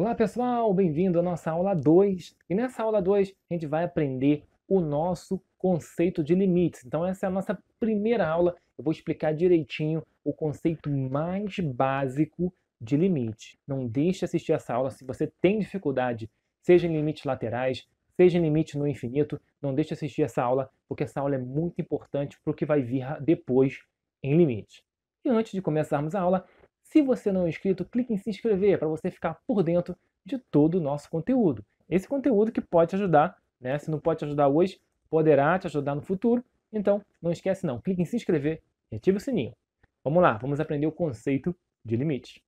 Olá pessoal, bem-vindo à nossa aula 2. E nessa aula 2 a gente vai aprender o nosso conceito de limites. Então essa é a nossa primeira aula. Eu vou explicar direitinho o conceito mais básico de limite. Não deixe assistir essa aula se você tem dificuldade, seja em limites laterais, seja em limite no infinito, não deixe assistir essa aula, porque essa aula é muito importante para o que vai vir depois em limite. E antes de começarmos a aula, se você não é inscrito, clique em se inscrever para você ficar por dentro de todo o nosso conteúdo. Esse conteúdo que pode te ajudar, né? Se não pode te ajudar hoje, poderá te ajudar no futuro. Então, não esquece não, clique em se inscrever e ative o sininho. Vamos lá, vamos aprender o conceito de limite.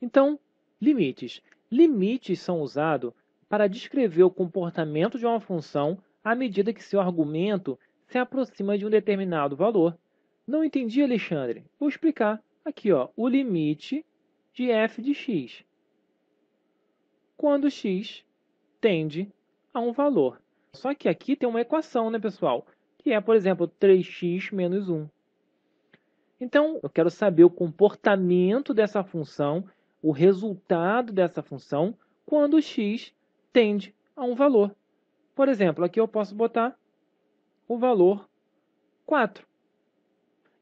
Então, limites. Limites são usados para descrever o comportamento de uma função à medida que seu argumento se aproxima de um determinado valor. Não entendi, Alexandre? Vou explicar aqui, ó, o limite de f de x, quando x tende a um valor. Só que aqui tem uma equação, né, pessoal? Que é, por exemplo, 3x menos 1. Então, eu quero saber o comportamento dessa função, o resultado dessa função, quando x tende a um valor. Por exemplo, aqui eu posso botar o valor 4.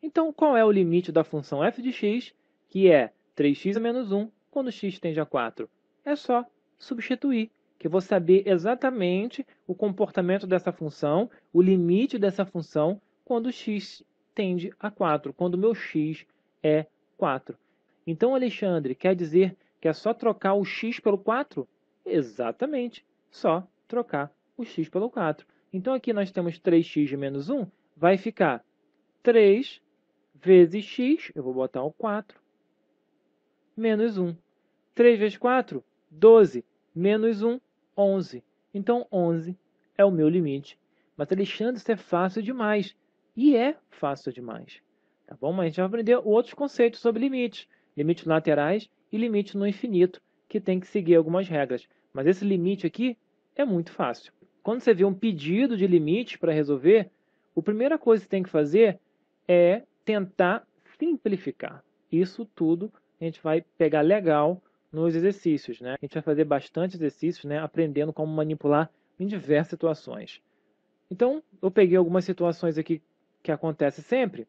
Então, qual é o limite da função f de x, que é 3x a menos 1, quando x tende a 4? É só substituir, que eu vou saber exatamente o comportamento dessa função, o limite dessa função, quando x tende a 4, quando meu x é 4. Então, Alexandre, quer dizer que é só trocar o x pelo 4? Exatamente, só trocar o x pelo 4. Então, aqui nós temos 3x de menos 1, vai ficar 3 vezes x, eu vou botar o 4, menos 1. 3 vezes 4, 12, menos 1, 11. Então, 11 é o meu limite. Mas, Alexandre, isso é fácil demais. E é fácil demais. Tá bom? Mas a gente vai aprender outros conceitos sobre limites. Limites laterais e limites no infinito, que tem que seguir algumas regras. Mas esse limite aqui é muito fácil. Quando você vê um pedido de limite para resolver, a primeira coisa que você tem que fazer é tentar simplificar. Isso tudo a gente vai pegar legal nos exercícios, né? A gente vai fazer bastante exercícios, né? Aprendendo como manipular em diversas situações. Então, eu peguei algumas situações aqui que acontece sempre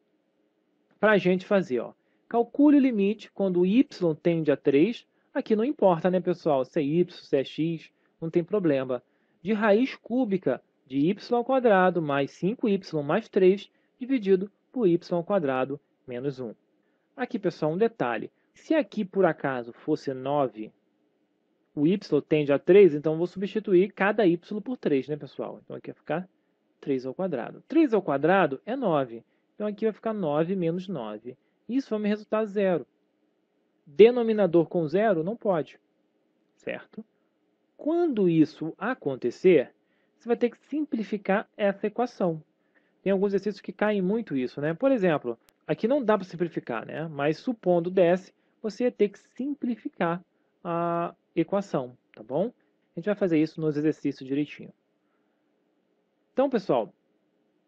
para a gente fazer, ó. Calcule o limite quando y tende a 3. Aqui não importa, né, pessoal? Se é y, se é x, não tem problema. De raiz cúbica de y ao quadrado mais 5y mais 3 dividido por y menos 1. Aqui, pessoal, um detalhe. Se aqui, por acaso, fosse 9, o y tende a 3, então eu vou substituir cada y por 3, né, pessoal? Então aqui vai ficar 3 ao quadrado. 3 ao quadrado é 9. Então aqui vai ficar 9 menos 9. Isso vai me resultar zero. Denominador com zero não pode, certo? Quando isso acontecer, você vai ter que simplificar essa equação tem alguns exercícios que caem muito isso, né? Por exemplo, aqui não dá para simplificar, né? Mas supondo desse, você ia ter que simplificar a equação, tá bom? A gente vai fazer isso nos exercícios direitinho. Então, pessoal,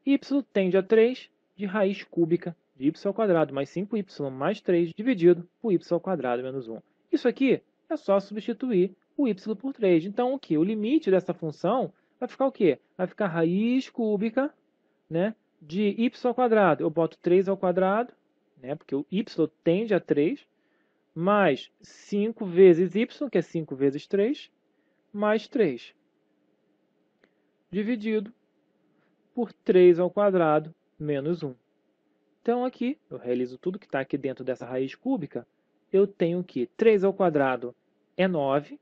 y tende a 3 de raiz cúbica de y ao quadrado mais 5y mais 3 dividido por y ao quadrado menos 1. Isso aqui é só substituir o y por 3. Então, o que? O limite dessa função vai ficar o quê? Vai ficar raiz cúbica né, de y ao quadrado. Eu boto 3 ao quadrado, né, porque o y tende a 3, mais 5 vezes y, que é 5 vezes 3, mais 3, dividido por 3 ao quadrado menos 1. Então, aqui, eu realizo tudo que está aqui dentro dessa raiz cúbica, eu tenho que 3 ao quadrado é 9,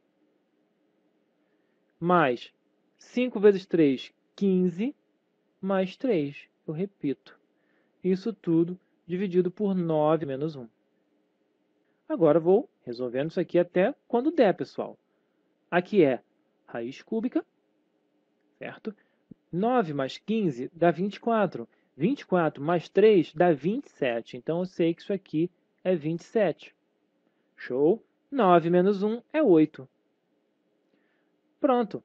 mais 5 vezes 3, 15, mais 3, eu repito. Isso tudo dividido por 9 menos 1. Agora vou resolvendo isso aqui até quando der, pessoal. Aqui é raiz cúbica, certo? 9 mais 15 dá 24. 24 mais 3 dá 27. Então, eu sei que isso aqui é 27. Show! 9 menos 1 é 8. Pronto.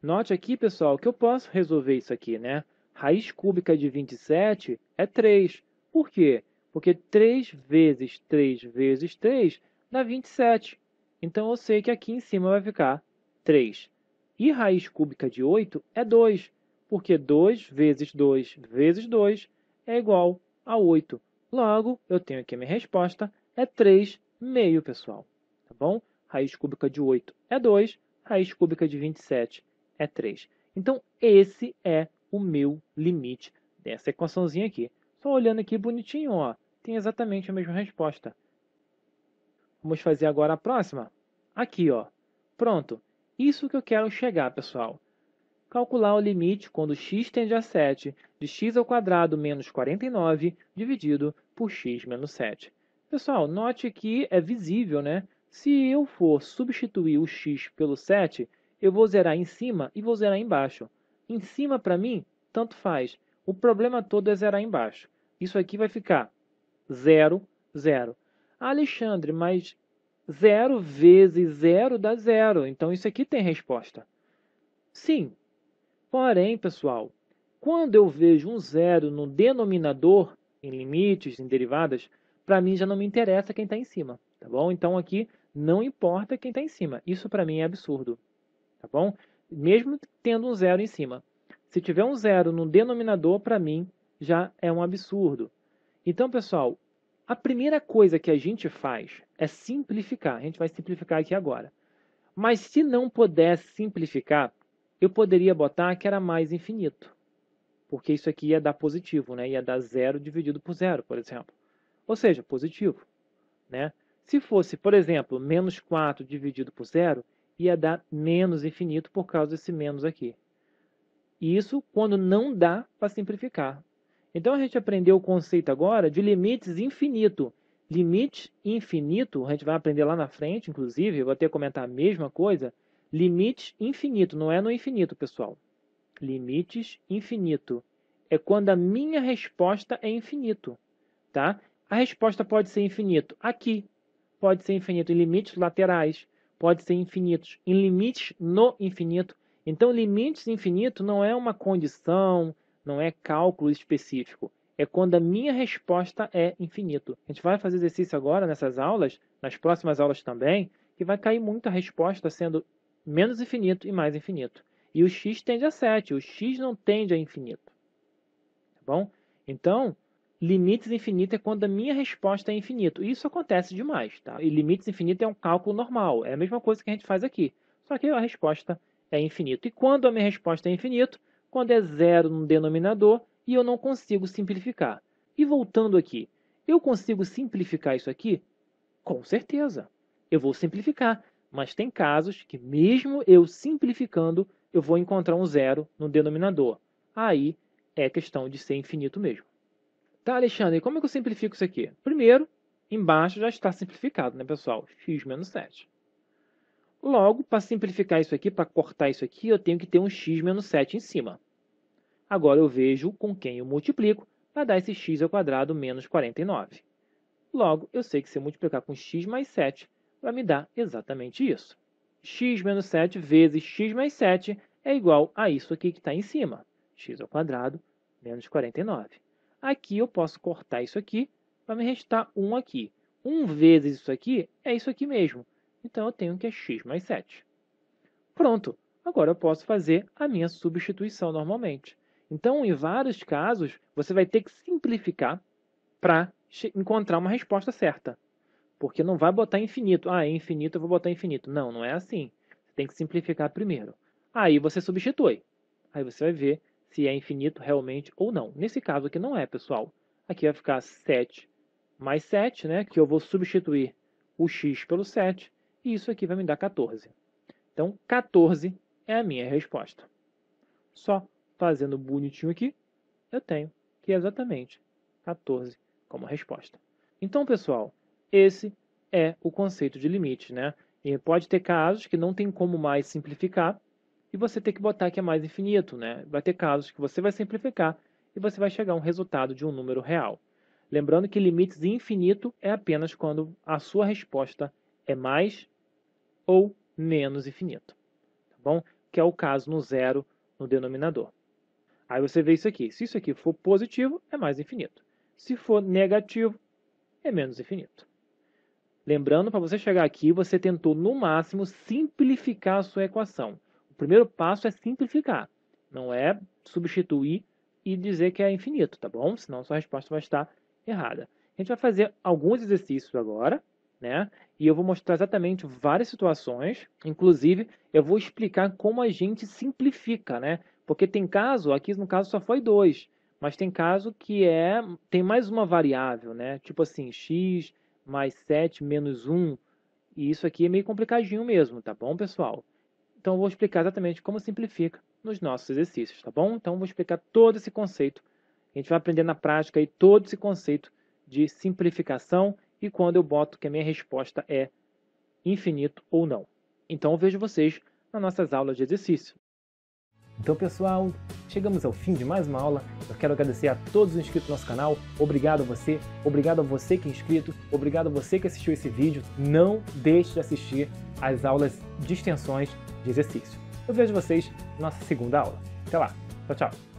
Note aqui, pessoal, que eu posso resolver isso aqui, né? Raiz cúbica de 27 é 3. Por quê? Porque 3 vezes 3 vezes 3 dá 27. Então eu sei que aqui em cima vai ficar 3. E raiz cúbica de 8 é 2, porque 2 vezes 2 vezes 2 é igual a 8. Logo, eu tenho aqui a minha resposta é 3 meio, pessoal. Tá bom? Raiz cúbica de 8 é 2, raiz cúbica de 27 é 3. Então, esse é o meu limite dessa equaçãozinha aqui. Só olhando aqui bonitinho, ó, tem exatamente a mesma resposta. Vamos fazer agora a próxima? Aqui, ó. Pronto. Isso que eu quero chegar, pessoal. Calcular o limite quando x tende a 7 de x ao quadrado menos 49 dividido por x menos 7. Pessoal, note que é visível, né? Se eu for substituir o x pelo 7, eu vou zerar em cima e vou zerar embaixo. Em cima, para mim, tanto faz. O problema todo é zerar embaixo. Isso aqui vai ficar 0, 0. Alexandre, mas 0 vezes 0 dá 0. Então isso aqui tem resposta. Sim. Porém, pessoal, quando eu vejo um zero no denominador, em limites, em derivadas, para mim já não me interessa quem está em cima, tá bom? Então aqui não importa quem está em cima. Isso para mim é absurdo, tá bom? mesmo tendo um zero em cima. Se tiver um zero no denominador, para mim, já é um absurdo. Então, pessoal, a primeira coisa que a gente faz é simplificar. A gente vai simplificar aqui agora. Mas se não pudesse simplificar, eu poderia botar que era mais infinito. Porque isso aqui ia dar positivo, né? ia dar zero dividido por zero, por exemplo. Ou seja, positivo. Né? Se fosse, por exemplo, menos 4 dividido por zero, ia dar menos infinito por causa desse menos aqui. Isso quando não dá para simplificar. Então a gente aprendeu o conceito agora de limites infinito. Limite infinito, a gente vai aprender lá na frente, inclusive, eu vou até comentar a mesma coisa. Limite infinito, não é no infinito, pessoal. Limites infinito é quando a minha resposta é infinito, tá? A resposta pode ser infinito aqui, pode ser infinito em limites laterais, pode ser infinitos, em limites no infinito. Então, limites infinito não é uma condição, não é cálculo específico. É quando a minha resposta é infinito. A gente vai fazer exercício agora nessas aulas, nas próximas aulas também, que vai cair muito a resposta sendo menos infinito e mais infinito. E o x tende a 7, o x não tende a infinito. Tá bom? Então, Limites infinito é quando a minha resposta é infinito. Isso acontece demais, tá? E limites infinito é um cálculo normal, é a mesma coisa que a gente faz aqui. Só que a resposta é infinito. E quando a minha resposta é infinito? Quando é zero no denominador e eu não consigo simplificar. E voltando aqui, eu consigo simplificar isso aqui? Com certeza. Eu vou simplificar, mas tem casos que mesmo eu simplificando, eu vou encontrar um zero no denominador. Aí é questão de ser infinito mesmo. Tá, Alexandre, como é que eu simplifico isso aqui? Primeiro, embaixo já está simplificado, né, pessoal? x menos 7. Logo, para simplificar isso aqui, para cortar isso aqui, eu tenho que ter um x menos 7 em cima. Agora eu vejo com quem eu multiplico para dar esse x ao quadrado menos 49. Logo, eu sei que se eu multiplicar com x mais 7, vai me dar exatamente isso. x menos 7 vezes x mais 7 é igual a isso aqui que está em cima, x ao quadrado menos 49. Aqui eu posso cortar isso aqui para me restar 1 aqui. 1 vezes isso aqui é isso aqui mesmo. Então, eu tenho que é x mais 7. Pronto! Agora eu posso fazer a minha substituição normalmente. Então, em vários casos, você vai ter que simplificar para encontrar uma resposta certa. Porque não vai botar infinito. Ah, é infinito, eu vou botar infinito. Não, não é assim. Você tem que simplificar primeiro. Aí você substitui. Aí você vai ver se é infinito realmente ou não. Nesse caso aqui não é, pessoal. Aqui vai ficar 7 mais 7, né, que eu vou substituir o x pelo 7, e isso aqui vai me dar 14. Então, 14 é a minha resposta. Só fazendo bonitinho aqui, eu tenho que é exatamente 14 como resposta. Então, pessoal, esse é o conceito de limite, né? E pode ter casos que não tem como mais simplificar, e você ter que botar que é mais infinito, né? Vai ter casos que você vai simplificar e você vai chegar a um resultado de um número real. Lembrando que limites de infinito é apenas quando a sua resposta é mais ou menos infinito, tá bom? Que é o caso no zero no denominador. Aí você vê isso aqui. Se isso aqui for positivo, é mais infinito. Se for negativo, é menos infinito. Lembrando, para você chegar aqui, você tentou no máximo simplificar a sua equação o primeiro passo é simplificar, não é substituir e dizer que é infinito, tá bom? Senão sua resposta vai estar errada. A gente vai fazer alguns exercícios agora, né? E eu vou mostrar exatamente várias situações, inclusive eu vou explicar como a gente simplifica, né? Porque tem caso, aqui no caso só foi dois, mas tem caso que é tem mais uma variável, né? Tipo assim, x mais 7 menos 1, e isso aqui é meio complicadinho mesmo, tá bom, pessoal? Então, eu vou explicar exatamente como simplifica nos nossos exercícios, tá bom? Então, eu vou explicar todo esse conceito. A gente vai aprender na prática aí todo esse conceito de simplificação e quando eu boto que a minha resposta é infinito ou não. Então, eu vejo vocês nas nossas aulas de exercício. Então, pessoal, chegamos ao fim de mais uma aula. Eu quero agradecer a todos os inscritos no nosso canal. Obrigado a você, obrigado a você que é inscrito, obrigado a você que assistiu esse vídeo. Não deixe de assistir as aulas de extensões de exercício. Eu vejo vocês na nossa segunda aula. Até lá. Tchau, tchau.